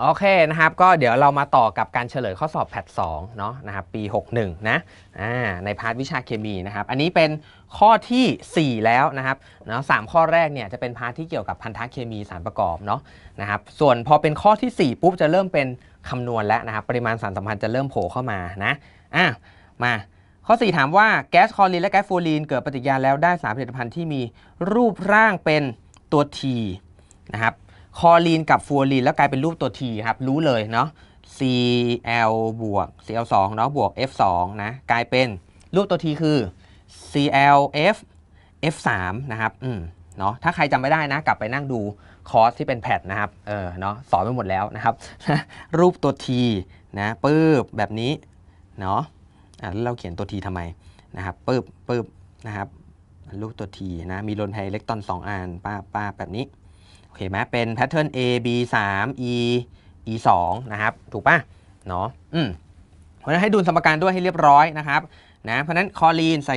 โอเคนะครับก็เดี๋ยวเรามาต่อกับการเฉลยข้อสอบแพท2เนาะนะครับปี 61นะอ่าในพาร์ทวิชาเคมีนะครับ อันนี้เป็นข้อที่ 4 แล้วนะครับเนาะสข้อแรกเนี่ยจะเป็นพาร์ทที่เกี่ยวกับพันธะเคมีสารประกอบเนาะนะครับส่วนพอเป็นข้อที่ 4 ปุ๊บ จะเริ่มเป็นคำนวณแล้วนะครับปริมาณสารสัมพันธ์จะเริ่มโผล่เข้ามานะอ่ะมา ข้อ 4 ถามว่าแก๊สคอรีนและแก๊สฟูอรีนเกิดปฏิกิริยาแล้วได้สารผลิตภัณฑ์ที่มีรูปร่างเป็นตัว T นะครับคอลีนกับฟูรีนแล้วกลายเป็นรูปตัว T ครับ รู้เลยเนาะ Cl บวก Cl 2เนาะบวก F 2นะกลายเป็นรูปตัว T คือ ClF F 3นะครับอืมเนาะถ้าใครจำไม่ได้นะกลับไปนั่งดูคอร์สที่เป็นแพทนะครับเออเนาะสอนไปหมดแล้วนะครับรูปตัว T นะปึ๊บแบบนี้เนาะแล้วเราเขียนตัว T ทำไมนะครับปึ๊บปึ๊บนะครับรูปตัว T นะมีลนไฮเล็กตอน 2อันป้าป้าแบบนี้เคไหมเป็นแพทเทิร์น A B 3 E E 2นะครับ ถูกปะเนาะอืมเพราะนั้นให้ดูสมการด้วยให้เรียบร้อยนะครับ นะ เพราะนั้นคอลีนใส่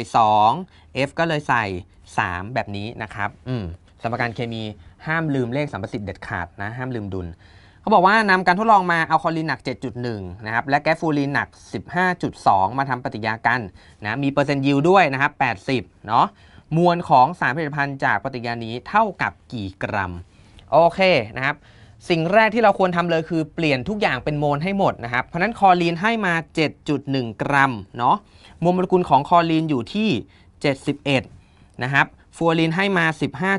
2 F ก็เลยใส่ 3 แบบนี้นะครับอืมสมการเคมีห้ามลืมเลขสัมประสิทธิ์เด็ดขาดนะ ห้ามลืมดุลเขาบอกว่านำการทดลองมาเอาคอลีนหนัก 7.1 นะครับ และแก๊สฟูรีนหนัก 15.2 มาทำปฏิกิริยากันนะ มีเปอร์เซ็นต์ยิวด้วยนะครับ80เนาะมวลของสารผลิตภัณฑ์จากปฏิกิริยานี้เท่ากับกี่กรัมโอเคนะครับสิ่งแรกที่เราควรทำเลยคือเปลี่ยนทุกอย่างเป็นโมลให้หมดนะครับเพราะนั้นคอลีนให้มา7.1 กรัมเนาะมวลโมเลกุลของคอลีนอยู่ที่71นะครับฟัวลีนให้มา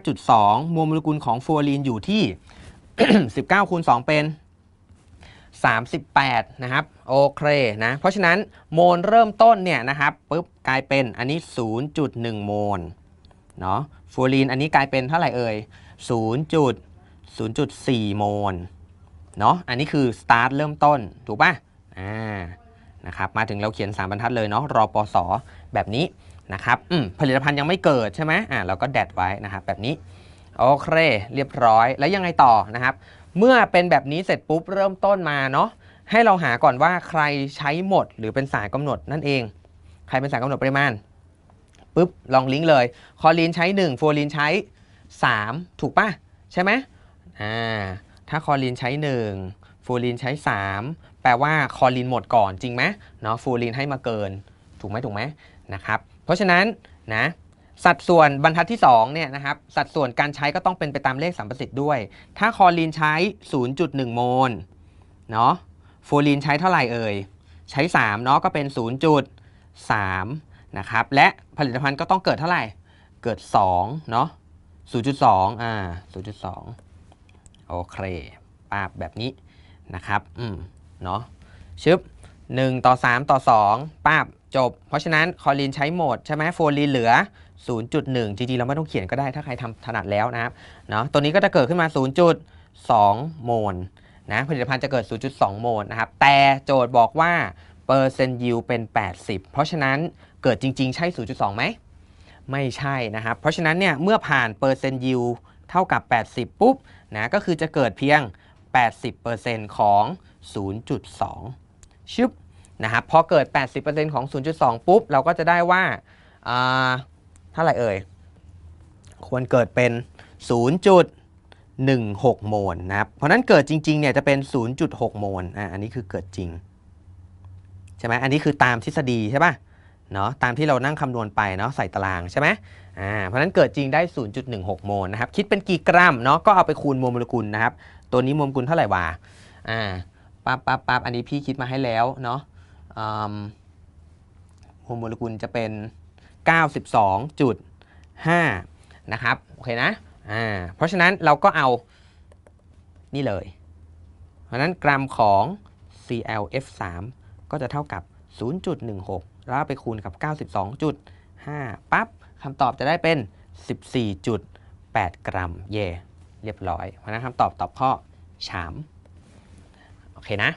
15.2มวลโมเลกุลของฟัวลีนอยู่ที่19คูณ2เป็น 38นะครับโอเคนะเพราะฉะนั้นโมลเริ่มต้นเนี่ยนะครับปุ๊บกลายเป็นอันนี้ 0.1โมลเนาะฟัวลีนอันนี้กลายเป็นเท่าไหร่เอ่ย0.1 0.4 โมล เนาะ อันนี้คือสตาร์ทเริ่มต้นถูกป่ะอ่า นะครับ มาถึงเราเขียน 3บรรทัดเลยเนาะรอปสอแบบนี้นะครับ อืมผลิตภัณฑ์ยังไม่เกิดใช่ไหมอ่าเราก็แดดไว้นะครับแบบนี้ โอเค เรียบร้อย แล้วยังไงต่อนะครับ เมื่อเป็นแบบนี้เสร็จปุ๊บเริ่มต้นมาเนาะ ให้เราหาก่อนว่าใครใช้หมดหรือเป็นสายกำหนดนั่นเอง ใครเป็นสายกำหนดปริมาณ ปุ๊บ ลองลิงก์เลย คอลีนใช้1ฟัวลีนใช้3ถูกปะใช่ไหมถ้าคอลินใช้ 1 ฟูลีนใช้ 3 แปลว่าคอลินหมดก่อนจริงไหมเนาะฟูลีนให้มาเกินถูกไหมถูกไหมนะครับเพราะฉะนั้นนะสัดส่วนบรรทัดที่2เนี่ยนะครับสัดส่วนการใช้ก็ต้องเป็นไปตามเลขสัมประสิทธิ์ด้วย ถ้าคอลินใช้ 0.1 โมลเนาะฟูลีนใช้เท่าไหร่เอ่ยใช้3เนาะก็เป็น 0.3นะครับและผลิตภัณฑ์ก็ต้องเกิดเท่าไหร่เกิด2เนาะ0.2อ่า0.2โอเคปาบแบบนี้นะครับ อืม เนาะ ชึบ 1 ต่อ 3 ต่อ 2ปาบจบ เพราะฉะนั้นคอลินใช้โหมดใช่ไหมโฟลีเหลือ 0.1 จริงๆเราไม่ต้องเขียนก็ได้ ถ้าใครทำถนัดแล้วนะครับ เนาะตัวนี้ก็จะเกิดขึ้นมา 0.2 โมลนะผลิตภัณฑ์จะเกิด 0.2 โมลนะครับ แต่โจทย์บอกว่าเปอร์เซนต์ยิวเป็น 80 เพราะฉะนั้นเกิดจริง ๆ ใช่0.2ไหมไม่ใช่นะครับเพราะฉะนั้นเนี่ยเมื่อผ่านเปอร์เซนต์ยิวเท่ากับ 80 ปุ๊บนะก็คือจะเกิดเพียง 80%ของ 0.2ชึบนะครับพอเกิด 80%ของ 0.2 ปุ๊บเราก็จะได้ว่าเท่าไหร่เอ่ย ควรเกิดเป็น 0.16 โมลนะครับเพราะนั้นเกิดจริงๆเนี่ยจะเป็น 0.6 โมลอ่ะอันนี้คือเกิดจริง ใช่ไหมอันนี้คือตามทฤษฎีใช่ปะ่ะเนาะตามที่เรานั่งคำนวณไปเนาะใส่ตารางใช่ไหมอ่าเพราะนั้นเกิดจริงได้ 0.16 โมลนะครับคิดเป็นกี่กรัมเนาะก็เอาไปคูณมวลโมเลกุลนะครับตัวนี้มวลโมเลกุลเท่าไหร่วะอ่าปั๊บปั๊บปั๊บอันนี้พี่คิดมาให้แล้วเนาะมวลโมเลกุลจะเป็น 92.5นะครับโอเคนะอ่าเพราะฉะนั้นเราก็เอา นี่เลย เพราะนั้นกรัมของ ClF3 ก็จะเท่ากับ 0.16แล้วไปคูณกับ 92.5 ปั๊บ คำตอบจะได้เป็น 14.8 กรัม เย่เรียบร้อย เพราะนั้นคำตอบตอบข้อฉามโอเคนะ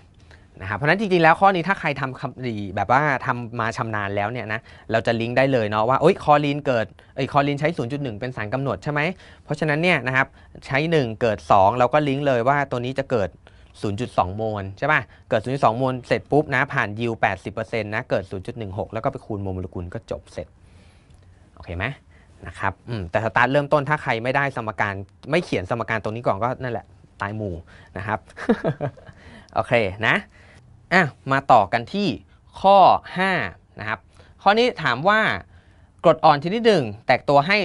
นะครับ เพราะนั้นจริง ๆ แล้วข้อนี้ถ้าใครทำคำดีแบบว่าทำมาชำนาญแล้วเนี่ยนะ เราจะลิงก์ได้เลยเนาะว่าโอ้ยคอลีนเกิด ไอ้คอลีนใช้ 0.1 เป็นสารกำหนดใช่ไหม เพราะฉะนั้นเนี่ยนะครับ ใช้ 1 เกิด 2 เราก็ลิงก์เลยว่าตัวนี้จะเกิด0.2 โมล ใช่ป่ะ เกิด 0.2 โมล เสร็จปุ๊บนะ ผ่านยิว80%นะ เกิด 0.16 แล้วก็ไปคูณโมเลกุลก็จบเสร็จ โอเคไหมนะครับแต่สตาร์ทเริ่มต้นถ้าใครไม่ได้สมการ ไม่เขียนสมการตรงนี้ก่อนก็นั่นแหละ ตายหมู่นะครับ โอเคนะ อ่ะ มาต่อกันที่ข้อ 5 นะครับ ข้อนี้ถามว่า กรดอ่อนชนิดหนึ่งแตกตัวให้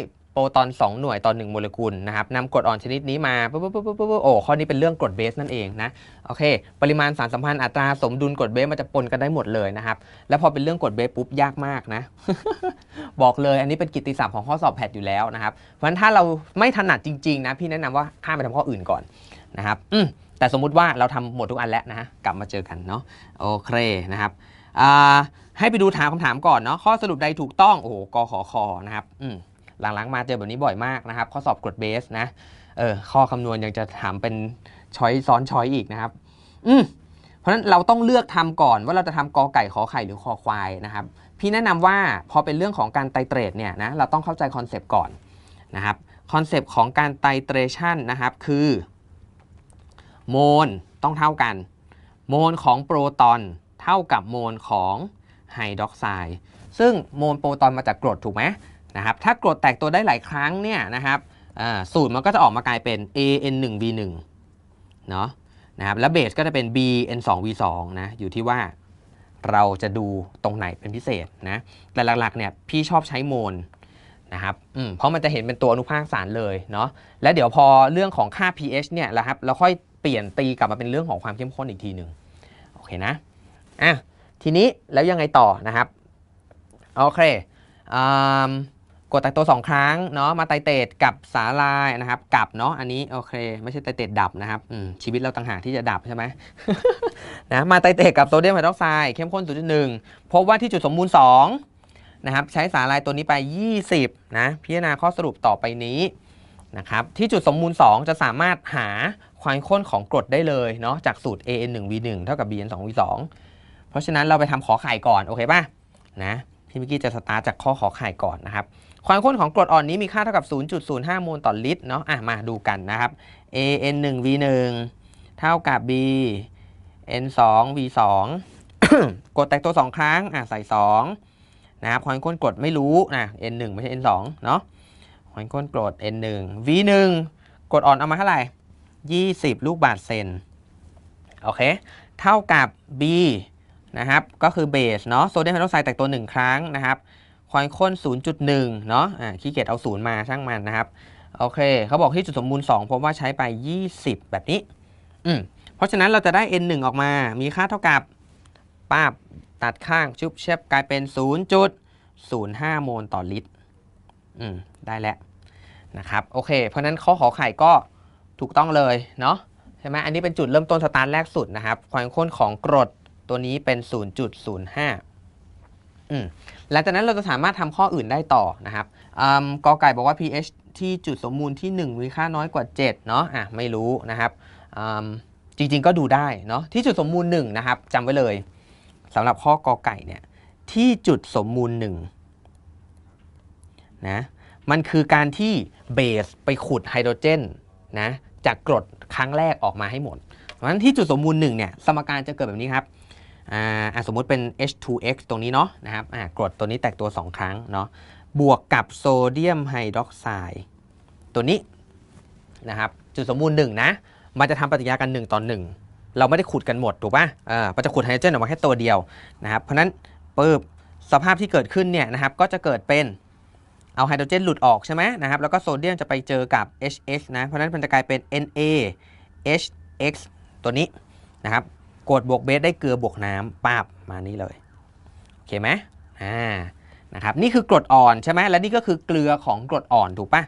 รตอน 2 หน่วยต่อ1โมเลกุลนะครับนำกรดอ่อนชนิดนี้มาปุ๊บปุ๊บปุ๊บปุ๊บโอ้ ข้อนี้เป็นเรื่องกรดเบสนั่นเองนะโอเค ปริมาณสารสัมพันธ์อัตราสมดุลกรดเบสมันจะปนกันได้หมดเลยนะครับแล้วพอเป็นเรื่องกรดเบสปุ๊บยากมากนะ บอกเลยอันนี้เป็นกิตติศัพท์ของข้อสอบแพทอยู่แล้วนะครับ เพราะฉะนั้นถ้าเราไม่ถนัดจริงๆ นะ พี่แนะนำว่าข้ามไปทำข้ออื่นก่อนนะครับแต่สมมุติว่าเราทำหมดทุกอันแล้วนะกลับมาเจอกันเนาะโอเคนะครับให้ไปดูถามคำถามก่อนเนาะข้อสรุปใดถูกต้องโอ้ก ข ค นะครับ อืมหลังๆมาเจอแบบนี้บ่อยมากนะครับ ข้อสอบกรดเบสนะเออข้อคำนวณยังจะถามเป็นช้อยซ้อนช้อยอีกนะครับอืมเพราะฉะนั้นเราต้องเลือกทำก่อนว่าเราจะทำกอไก่ขอไข่หรือคอควายนะครับ พี่แนะนำว่าพอเป็นเรื่องของการไตเตรตเนี่ยนะเราต้องเข้าใจคอนเซปต์ก่อนนะครับ คอนเซปต์ของการไตเตรชันนะครับคือโมลต้องเท่ากัน โมลของโปรตอนเท่ากับโมลของไฮดรอกไซด์ซึ่งโมลโปรตอนมาจากกรดถูกไหมนะครับถ้ากรดแตกตัวได้หลายครั้งเนี่ยนะครับสูตรมันก็จะออกมากลายเป็น an1b1 เนาะนะครับแล้วเบสก็จะเป็น bn2v2 นะ อยู่ที่ว่าเราจะดูตรงไหนเป็นพิเศษนะ แต่หลัก ๆ เนี่ยพี่ชอบใช้โมลนะครับเพราะมันจะเห็นเป็นตัวอนุภาคสารเลยเนาะและเดี๋ยวพอเรื่องของค่า pH เนี่ยนะครับเราค่อยเปลี่ยนตีกลับมาเป็นเรื่องของความเข้มข้นอีกทีหนึ่งโอเคนะอ่ะทีนี้แล้วยังไงต่อนะครับโอเคอกดไตตัวสองครั้งเนาะมาไตเตดกับสาลายนะครับกับเนาะอันนี้โอเค ไม่ใช่ไตเตดดับนะครับ ชีวิตเราต่างหากที่จะดับใช่ไหมนะมาไตเตดกับโซเดียมไฮดรอกไซด์เข้มข้น 0.1 พบว่าที่จุดสมบูรณ์2นะครับใช้สาลายตัวนี้ไป 20 นะ พิจารณาข้อสรุปต่อไปนี้นะครับ ที่จุดสมบูรณ์2จะสามารถหาความข้นของกรดได้เลยเนาะจากสูตร AN1V1 เท่ากับ BN2V2 เพราะฉะนั้นเราไปทำขอไข่ก่อนโอเคป่ะนะที่เมื่อกี้จะสตาร์ทจากข้อขอไข่ก่อนนะครับ ความข้นของกรดอ่อนนี้มีค่าเท่ากับ 0.05โมลต่อลิตรเนาะอ่ะมาดูกันนะครับ AN 1 V 1เท่ากับ B N 2 V 2กดแตกตัว 2 ครั้งอ่ะใส่2นะครับความข้นกรดไม่รู้นะ N 1ไม่ใช่ N 2เนาะความข้นกรด N 1 V 1กรดอ่อนเอามาเท่าไหร่20 ลูกบาทเซนโอเค เท่ากับ B นะครับ ก็คือเบสเนาะโซเดียมไฮดรอไซด์แตกตัว 1 ครั้งนะครับ ความข้น 0.1 เนาะอ่าขี้เกียจเอาศูนย์มาช่างมันนะครับ โอเค เขาบอกที่จุดสมบูรณ์2พบว่าใช้ไป 20 แบบนี้ อืมเพราะฉะนั้นเราจะได้ n1 ออกมา มีค่าเท่ากับป้าบ ตัดข้างชุบเชฟกลายเป็น 0.05 โมลต่อลิตร อืม ได้แล้ว นะครับ โอเค เพราะนั้นเขาขอไข่ก็ถูกต้องเลยเนาะใช่ไหมอันนี้เป็นจุดเริ่มต้นสตาร์ทแรกสุดนะครับ ความข้นของกรดตัวนี้เป็น 0.05อืมหลังจากนั้นเราจะสามารถทำข้ออื่นได้ต่อนะครับกอไก่บอกว่า pH ที่จุดสมมูลที่1มีค่าน้อยกว่า7เนาะอ่ะไม่รู้นะครับ จริง ๆ ก็ดูได้ เนาะที่จุดสมมูล1นะครับจำไว้เลย สำหรับข้อกอไก่เนี่ย ที่จุดสมมูล1นะ มันคือการที่เบสไปขุดไฮโดรเจนนะ จากกรดครั้งแรกออกมาให้หมด เพราะฉะนั้นที่จุดสมมูล1เนี่ย สมการจะเกิดแบบนี้ครับอ่าสมมติเป็น H2X ตรงนี้เนาะนะครับอ่ากรดตัวนี้แตกตัว 2 ครั้งเนาะบวกกับโซเดียมไฮดรอกไซด์ตัวนี้นะครับจุดสมบูรณ์1นะ มันจะทำปฏิกิริยากัน 1ต่อ1เราไม่ได้ขุดกันหมดถูกปะ่ะเออมันจะขุดไฮโดรเจนออกมาแค่ตัวเดียวนะครับ เพราะนั้นปึ๊บสภาพที่เกิดขึ้นเนี่ยนะครับก็จะเกิดเป็น เอาไฮโดรเจนหลุดออกใช่ไหมนะครับแล้วก็โซเดียมจะไปเจอกับ HX นะเพราะนั้นมันจะกลายเป็น NA HX ตัวนี้นะครับกดบวกเบสได้เกลือบวกน้ำปาบมานี้เลย โอเคไหมอ่านะครับนี่คือกรดอ่อนใช่ไหมและนี่ก็คือเกลือของกรดอ่อนถูกปะ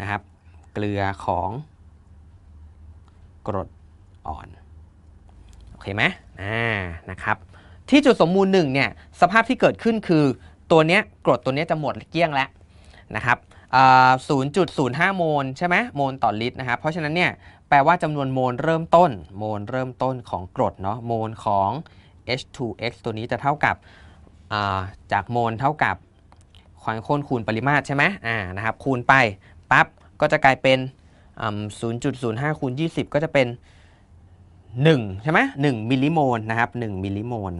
นะครับเกลือของ กรดอ่อน โอเคไหมอ่านะครับที่จุดสมมูลหนึ่งเนี่ยสภาพที่เกิดขึ้นคือตัวเนี้ยกรดตัวเนี้ยจะหมดเกลี้ยงแล้วนะครับ0.05 โมลใช่ไหมโมลต่อลิตรนะครับเพราะฉะนั้นเนี่ยแปลว่าจำนวนโมลเริ่มต้นโมลเริ่มต้นของกรดเนาะโมลของ H2X ตัวนี้จะเท่ากับาจากโมลเท่ากับความข้นคูณปริมาตรใช่ไหมอ่านะครับคูณไปปั๊บก็จะกลายเป็น 0.05คูณ20 ก็จะเป็น 1 ใช่ไหม1มิลลิโมลนะครับ 1 มิลลิโมล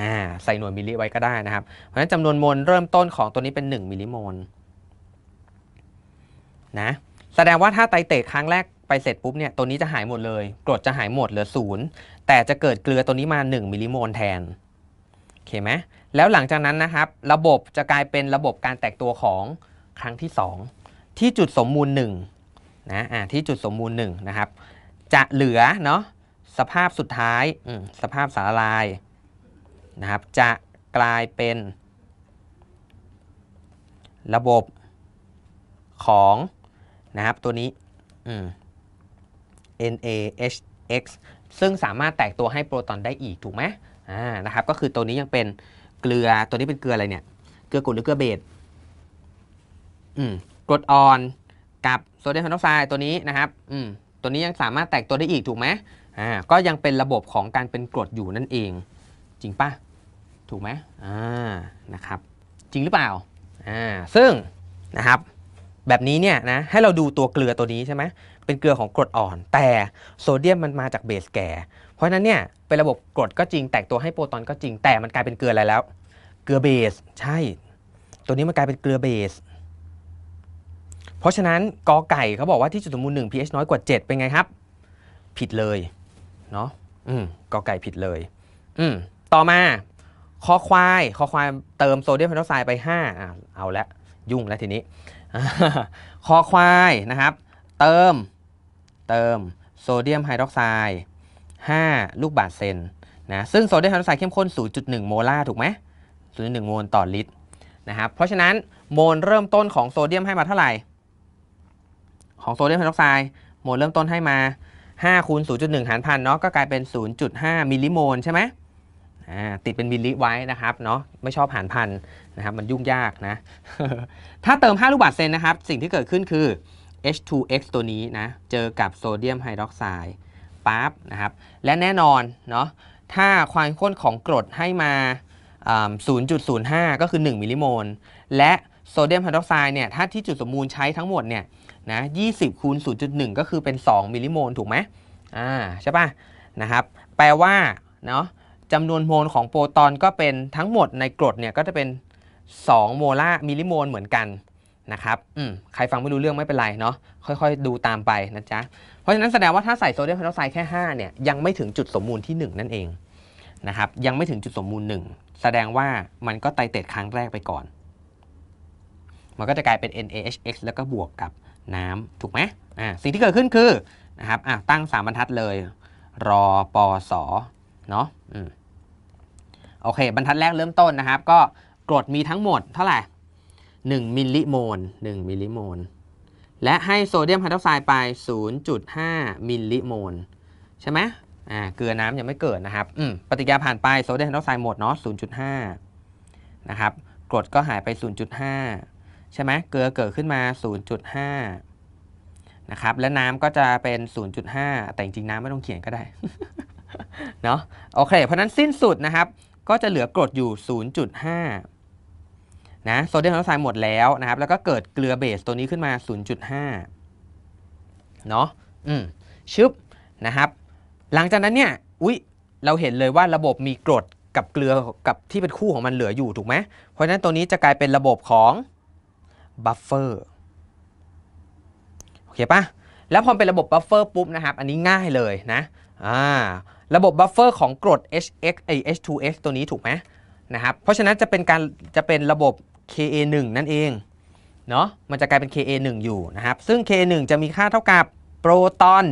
อ่าใส่หน่วยมิลลิไว้ก็ได้นะครับ เพราะฉะนั้นจำนวนโมลเริ่มต้นของตัวนี้เป็น 1 มิลลิโมลนะแสดงว่าถ้าไตเตะครั้งแรกไปเสร็จปุ๊บเนี่ย ตัวนี้จะหายหมดเลย กรดจะหายหมดเหลือศูนย์แต่จะเกิดเกลือตัวนี้มา 1มิลลิโมลแทนโอเคไหมแล้วหลังจากนั้นนะครับ ระบบจะกลายเป็นระบบการแตกตัวของครั้งที่ 2 ที่จุดสมมูล1นะ อ่าที่จุดสมมูล1นะครับ จะเหลือเนาะ สภาพสุดท้ายสภาพสารละลายนะครับ จะกลายเป็น ระบบของนะครับ ตัวนี้ NaHX ซึ่งสามารถแตกตัวให้โปรตอนได้อีกถูกไหมอ่านะครับก็คือตัวนี้ยังเป็นเกลือตัวนี้เป็นเกลืออะไรเนี่ยเกลือกรดหรือเกลือเบสอืมกรดอ่อนกับโซเดียมคฮโดรอไซด์ตัวนี้นะครับอืมตัวนี้ยังสามารถแตกตัวได้อีกถูกไหมอ่าก็ยังเป็นระบบของการเป็นกรดอยู่นั่นเอง จริงปะถูกไหมอ่านะครับจริงหรือเปล่าอ่าซึ่งนะครับแบบนี้เนี่ยนะให้เราดูตัวเกลือตัวนี้ใช่ไหมเป็นเกลือของกรดอ่อน แต่โซเดียมมันมาจากเบสแก่ เพราะนั้นเนี่ยเป็นระบบกรดก็จริงแตกตัวให้โปรตอนก็จริงแต่มันกลายเป็นเกลืออะไรแล้ว เกลือเบสใช่ ตัวนี้มันกลายเป็นเกลือเบสเพราะฉะนั้นกอไก่เขาบอกว่า ที่จุดสมมูลหนึ่ง pH น้อยกว่า7เป็นไงครับ ผิดเลยเนาะอืมกอไก่ผิดเลย อืมต่อมาคอควายคอควาย เติมโซเดียมไฮโนอไซด์ไป5อ่าเอาละยุ่งแล้วทีนี้คอควายนะครับ เติมเติมโซเดียมไฮดรอกไซด์5 ลูกบาศก์เซน นะ ซึ่งโซเดียมไฮดรอกไซด์เข้มข้น 0.1โมลาร์ถูกไหม 0.1 โมลต่อลิตร นะครับ เพราะฉะนั้นโมลเริ่มต้นของโซเดียมให้มาเท่าไหร่ของโซเดียมไฮดรอกไซด์ โมลเริ่มต้นให้มา5คูณ0.1 หารพันเนาะก็กลายเป็น 0.5 มิลลิโมล ใช่ไหมติดเป็นมิลลิไว้ นะครับ เนาะไม่ชอบหารพันนะครับ มันยุ่งยากนะ ถ้าเติม 5 ลูกบาศก์เซนนะครับ สิ่งที่เกิดขึ้นคือ H2X ตัวนี้นะ เจอกับโซเดียมไฮดรอกไซด์ปั๊บนะครับ และแน่นอนเนาะ ถ้าความข้นของกรดให้มา 0.05 ก็คือ 1 มิลลิโมล และโซเดียมไฮดรอกไซด์เนี่ย ถ้าที่จุดสมมูลใช้ทั้งหมดเนี่ยนะ 20 คูณ 0.1 ก็คือเป็น 2 มิลลิโมลถูกไหมอ่า ใช่ป่ะ นะครับ แปลว่าเนาะจำนวนโมลของโปรตอนก็เป็นทั้งหมดในกรดเนี่ย ก็จะเป็น 2 โมลาร์มิลลิโมลเหมือนกันนะครับ อืม ใครฟังไม่รู้เรื่องไม่เป็นไรเนาะ ค่อยๆ ดูตามไปนะจ๊ะ เพราะฉะนั้นแสดงว่าถ้าใส่โซเดียมคลอไรด์แค่5เนี่ย ยังไม่ถึงจุดสมมูลที่ 1 นั่นเองนะครับ ยังไม่ถึงจุดสมมูล 1 แสดงว่ามันก็ไตเตดครั้งแรกไปก่อน มันก็จะกลายเป็น NaHX แล้วก็บวกกับน้ำถูกไหมอ่า สิ่งที่เกิดขึ้นคือ นะครับ อ่ะตั้ง 3บรรทัดเลย รอปอสอเนาะ อืม โอเค บรรทัดแรกเริ่มต้นนะครับ ก็กรดมีทั้งหมดเท่าไหร่1มิลลิโมล1มิลลิโมล และให้โซเดียมไฮดรอกไซด์ไป 0.5มิลลิโมล ใช่ไหมอ่า เกลือน้ำยังไม่เกิดนะครับอืมปฏิกิริยาผ่านไปโซเดียมไฮดรอกไซด์หมดเนาะ0.5นะครับ กรดก็หายไป 0.5 ใช่ไหมเกลือเกิดขึ้นมา 0.5นะครับ และน้ำก็จะเป็น 0.5 แต่จริงๆน้ำไม่ต้องเขียนก็ได้ เนาะ โอเค เพราะนั้นสิ้นสุดนะครับ ก็จะเหลือกรดอยู่ 0.5นะโซเดียมไนโอไซด์หมดแล้วนะครับ แล้วก็เกิดเกลือเบสตัวนี้ขึ้นมา 0.5 เนาะ อืมชึบนะครับ หลังจากนั้นเนี่ย อุ๊ย เราเห็นเลยว่าระบบมีกรดกับเกลือกับที่เป็นคู่ของมันเหลืออยู่ถูกไหม เพราะฉะนั้นตัวนี้จะกลายเป็นระบบของบัฟเฟอร์โอเคปะแล้วพอเป็นระบบบัฟเฟอร์ปุ๊บนะครับ อันนี้ง่ายเลยนะ อ่า ระบบบัฟเฟอร์ของกรด HX ไอ H2X ตัวนี้ถูกไหมนะครับ เพราะฉะนั้นจะเป็นการจะเป็นระบบ Ka1 นั่นเองเนาะมันจะกลายเป็น Ka1 อยู่นะครับซึ่ง Ka1 จะมีค่าเท่ากับโปรตอน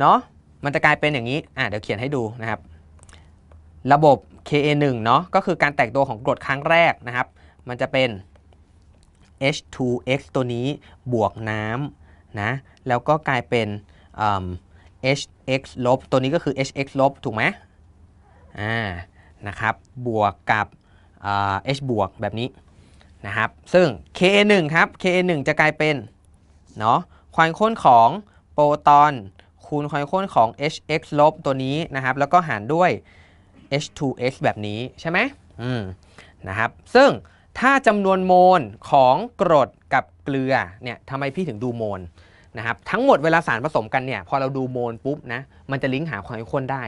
เนาะมันจะกลายเป็นอย่างนี้อ่ะเดี๋ยวเขียนให้ดูนะครับระบบ Ka1 เนาะก็คือการแตกตัวของกรดครั้งแรกนะครับมันจะเป็น H2X ตัวนี้บวกน้ำนะแล้วก็กลายเป็น HX ลบตัวนี้ก็คือ HX ลบถูกไหมอ่านะครับบวกกับ H บวกแบบนี้นะครับ ซึ่ง Ka1 ครับ Ka1 จะกลายเป็นเนาะ ความข้นของโปรตอน คูณความข้นของ hx ลบตัวนี้นะครับแล้วก็หารด้วย h 2 x แบบนี้ใช่ไหมอืม นะครับ ซึ่งถ้าจำนวนโมลของกรดกับเกลือเนี่ยทำไมพี่ถึงดูโมลนะครับ ทั้งหมดเวลาสารผสมกันเนี่ย พอเราดูโมลปุ๊บนะ มันจะลิงก์หาความข้นได้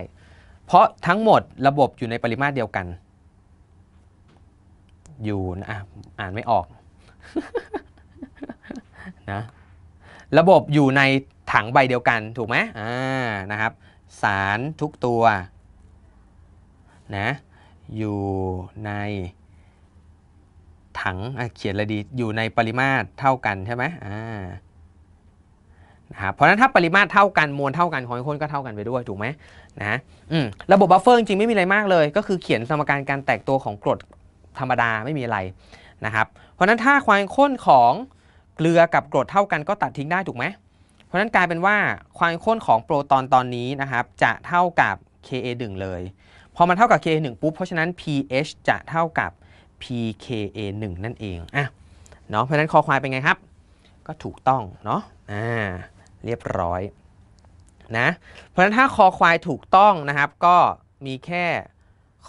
เพราะทั้งหมดระบบอยู่ในปริมาตรเดียวกันอยู่นะอ่านไม่ออกนะระบบอยู่ในถังใบเดียวกันถูกไหมอ่านะครับสารทุกตัวนะอยู่ในถังเขียนเลยดีอยู่ในปริมาตรเท่ากันใช่ไหมอ่านะครับเพราะนั้นถ้าปริมาตรเท่ากันมวลเท่ากันของคนก็เท่ากันไปด้วยถูกไหมนะอืมระบบบัฟเฟอร์จริงไม่มีอะไรมากเลย ก็คือเขียนสมการการแตกตัวของกรดธรรมดาไม่มีอะไรนะครับเพราะนั้นถ้าความข้นของเกลือกับกรดเท่ากัน ก็ตัดทิ้งได้ถูกไหมเพราะนั้นกลายเป็นว่าความข้นของโปรตอนตอนนี้นะครับจะเท่ากับ Ka1 เลยพอมันเท่ากับ Ka1 ปุ๊บเพราะฉะนั้น pH จะเท่ากับ pKa1 นั่นเองอ่ะเนาะเพราะนั้นคอควายเป็นไงครับก็ถูกต้องเนาะอ่าเรียบร้อยนะเพราะฉะนั้นถ้าคอควายถูกต้องนะครับ ก็มีแค่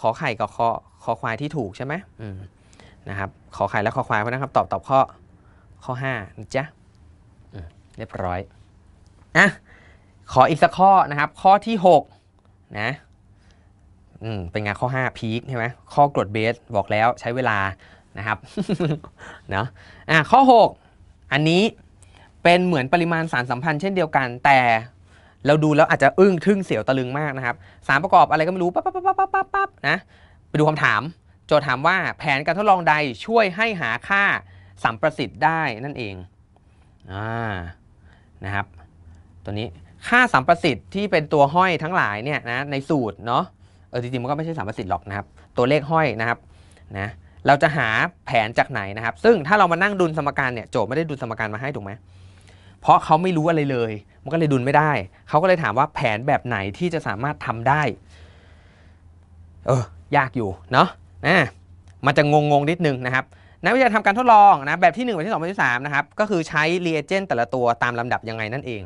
ขอไข่กับ้อคอควายที่ถูกใช่ไหมนะครับ ขอไข่และคอควายเพราะนั้นคตอบตอบข้อ ข้อ 5นะจ๊ะ เรียบร้อยอ่ะขออีกสักข้อนะครับ ข้อที่6นะอืมเป็นงานข้อ 5 พีคใช่ไหมข้อกรดเบสบอกแล้วใช้เวลานะครับเนาะอ่ะข้อ 6 อันนี้เป็นเหมือนปริมาณสารสัมพันธ์เช่นเดียวกัน แต่เราดูแล้วอาจจะอึ้งทึ่งเสียวตะลึงมากนะครับสารประกอบอะไรก็ไม่รู้ปั๊บปั๊บปั๊บปั๊บปั๊บนะไปดูคำถาม โจทย์ถามว่าแผนการทดลองใดช่วยให้หาค่าสัมประสิทธิ์ได้นั่นเองอ่านะครับ ตัวนี้ค่าสัมประสิทธิ์ที่เป็นตัวห้อยทั้งหลายเนี่ยนะในสูตรเนาะเออจริงๆมันก็ไม่ใช่สัมประสิทธิ์หรอกนะครับตัวเลขห้อยนะครับนะเราจะหาแผนจากไหนนะครับ ซึ่งถ้าเรามานั่งดุลสมการเนี่ยโจทย์ไม่ได้ดุลสมการมาให้ถูกไหมเพราะเขาไม่รู้อะไรเลย มันก็เลยดุลไม่ได้เขาก็เลยถามว่าแผนแบบไหนที่จะสามารถทำได้เออยากอยู่เนาะนะมันจะงงงนิดนึงนะครับนักวิทยาทำการทดลองนะแบบที่ 1 แบบที่ 2 แบบที่3นะครับก็คือใช้เรเจนแต่ละตัวตามลำดับยังไงนั่นเอง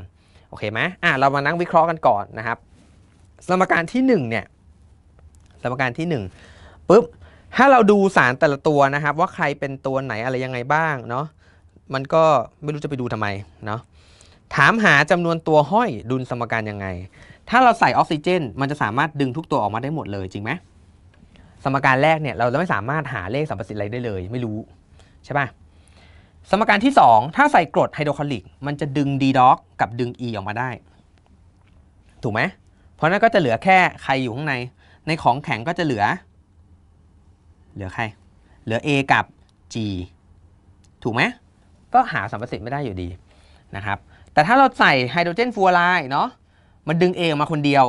โอเคไหมอ่ะเรามานั่งวิเคราะห์กันก่อนนะครับ สมการที่ 1 เนี่ยสมการที่1ปุ๊บถ้าเราดูสารแต่ละตัวนะครับ ว่าใครเป็นตัวไหนอะไรยังไงบ้างเนาะมันก็ไม่รู้จะไปดูทำไมเนาะถามหาจำนวนตัวห้อยดุลสมการยังไง ถ้าเราใส่ออกซิเจน มันจะสามารถดึงทุกตัวออกมาได้หมดเลยจริงไหมสมการแรกเนี่ยเราไม่สามารถหาเลขสัมประสิทธิ์อะไรได้เลย ไม่รู้ ใช่ปะสมการที่ 2 ถ้าใส่กรดไฮโดรคลอริกมันจะดึง d ด็อก กับดึง e ออกมาได้ ถูกไหมเพราะนั้นก็จะเหลือแค่ใครอยู่ข้างในในของแข็งก็จะเหลือ เหลือใครเหลือ a กับ g ถูกไหมก็หาสัมประสิทธิ์ไม่ได้อยู่ดีนะครับแต่ถ้าเราใส่ไฮโดรเจนฟลูออไรด์เนาะมันดึง a ออกมาคนเดียว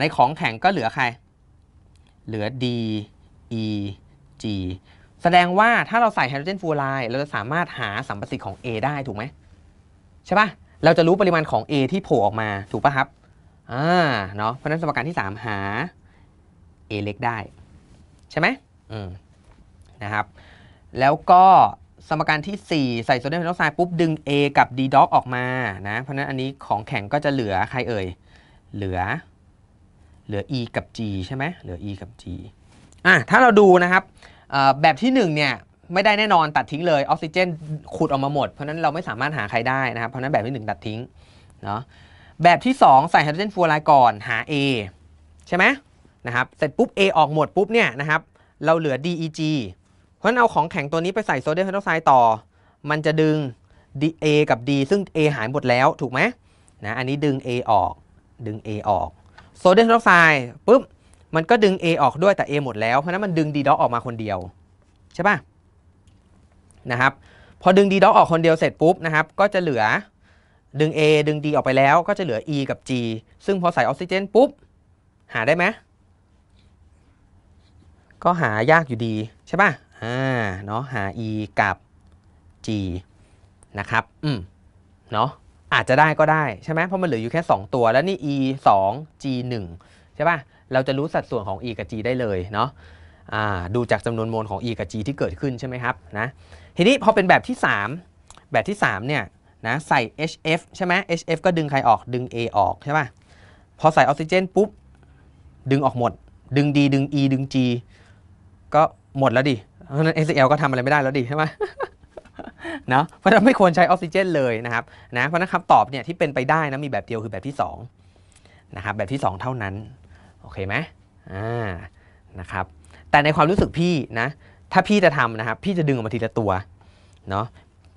ในของแข็งก็เหลือใครเหลือ D E G แสดงว่าถ้าเราใส่ไฮโดรเจนฟูรด์เราจะสามารถหาสัมประสิทธิ์ของ A ได้ถูกไหมใช่ปะเราจะรู้ปริมาณของ A ที่โผล่ออกมาถูกปะครับอ่าเนาะเพราะนั้นสมการที่ 3 หา A เล็กได้ ใช่ไหมอืมนะครับแล้วก็สมการที่ 4 ใส่โซเดียมไฮดรอไซด์ปุ๊บดึง A กับ D ด็อกออกมานะเพราะนั้นอันนี้ของแข็งก็จะเหลือใครเอ่ย เหลือเหลือ e กับ g ใช่ไหมเหลือ e กับ g อ่ะ ถ้าเราดูนะครับแบบที่ 1 เนี่ย ไม่ได้แน่นอนตัดทิ้งเลยออกซิเจนขุดออกมาหมด เพราะนั้นเราไม่สามารถหาใครได้นะครับ เพราะนั้นแบบที่1 ตัดทิ้งเนาะแบบที่2ใส่ไฮโดรเจนฟูออไรด์ก่อนหา A ใช่ไหมนะครับเสร็จปุ๊บ A ออกหมดปุ๊บเนี่ยนะครับเราเหลือ DEG เพราะนั้นเอาของแข็งตัวนี้ไปใส่โซเดียมไฮดรอไซด์ต่อ มันจะดึง D A กับ D ซึ่ง A หายหมดแล้วถูกไหมนะอันนี้ดึง A ออกดึง A ออกโซเดียมไรอกไซด์ปุ๊บ มันก็ดึง A ออกด้วยแต่ A หมดแล้วเพราะนั้นมันดึงดีด็อกออกมาคนเดียว ใช่ป่ะ นะครับ พอดึงดีด็อกออกคนเดียวเสร็จปุ๊บนะครับ ก็จะเหลือ ดึง A ดึง D ออกไปแล้ว ก็จะเหลือ E กับ G ซึ่งพอใส่ออกซิเจนปุ๊บ หาได้ไหมก็หายากอยู่ดี ใช่ป่ะอ่าเนาะหา E กับ G นะครับ อืมเนาะอาจจะได้ก็ได้ใช่ไหมเพราะมันเหลืออยู่แค่ 2 ตัว แล้วนี่ e 2 g 1ใช่ป่ะเราจะรู้สัดส่วนของ e กับ g ได้เลยเนาะดูจากจำนวนมวลของ e กับ g ที่เกิดขึ้นใช่ไหมครับนะทีนี้พอเป็นแบบที่ 3 แบบที่3เนี่ยนะใส่ hf ใช่ไหม hf ก็ดึงใครออกดึง a ออกใช่ป่ะพอใส่ออกซิเจนปุ๊บ ดึงออกหมด ดึง d ดึง e ดึง g ก็หมดแล้วดิ เพราะนั้น s l ก็ทำอะไรไม่ได้แล้วดิใช่ไหมนะเพราะฉะนั้นไม่ควรใช้ออกซิเจนเลยนะครับนะเพราะนั้นคำตอบเนี่ยที่เป็นไปได้นะมีแบบเดียวคือแบบที่ 2 นะครับ แบบที่ 2 เท่านั้น โอเคไหมอ่านะครับแต่ในความรู้สึกพี่นะ ถ้าพี่จะทำนะครับพี่จะดึงออกมาทีละตัวเนาะ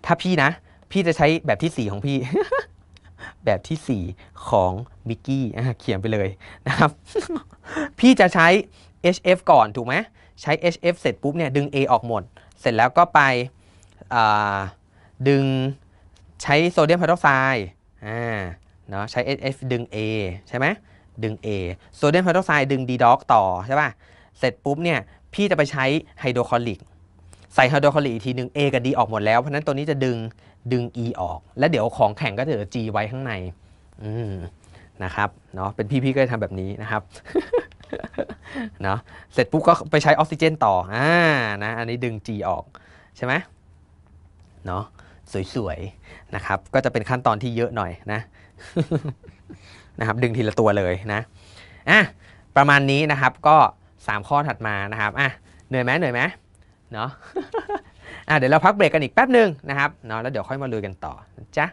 ถ้าพี่นะพี่จะใช้แบบที่ 4 ของพี่ แบบที่ 4 ของมิกกี้เขียนไปเลยนะครับพี่จะใช้ HF ก่อนถูกไหมใช้ HF เสร็จปุ๊บเนี่ยดึง A ออกหมดเสร็จแล้วก็ไปอดึงใช้โซเดียมไฮดรอกไซด์อ่าเนาะใช้ h f ดึง A ใช่ไหมดึง A โซเดียมไฮดรอกไซด์ดึงดีด็อก ต่อ ใช่ป่ะเสร็จปุ๊บเนี่ยพี่จะไปใช้ไฮโดรคลอริกใส่ไฮโดรคลอริกอีกทีหนึ่ง A กับ D ออกหมดแล้ว เพราะนั้นตัวนี้จะดึงดึง E ออก แล้วเดี๋ยวของแข็งก็จะเหลือ G ไว้ข้างในอืมนะครับเนาะเป็นพี่ ๆ ก็จะทำแบบนี้นะครับเนาะเสร็จปุ๊บ ก็ไปใช้ออกซิเจนต่ออ่านะอันนี้ดึง G ออกใช่ไหมเนาะสวย ๆ นะครับ ก็จะเป็นขั้นตอนที่เยอะหน่อยนะ นะครับ ดึงทีละตัวเลยนะอ่ะประมาณนี้นะครับก็ 3 ข้อถัดมานะครับอ่ะเหนื่อยไหมเหนื่อยไหมเนาะอ่ะเดี๋ยวเราพักเบรกกันอีกแป๊บหนึ่งนะครับเนาะแล้วเดี๋ยวค่อยมาลุยกันต่อจ้ะ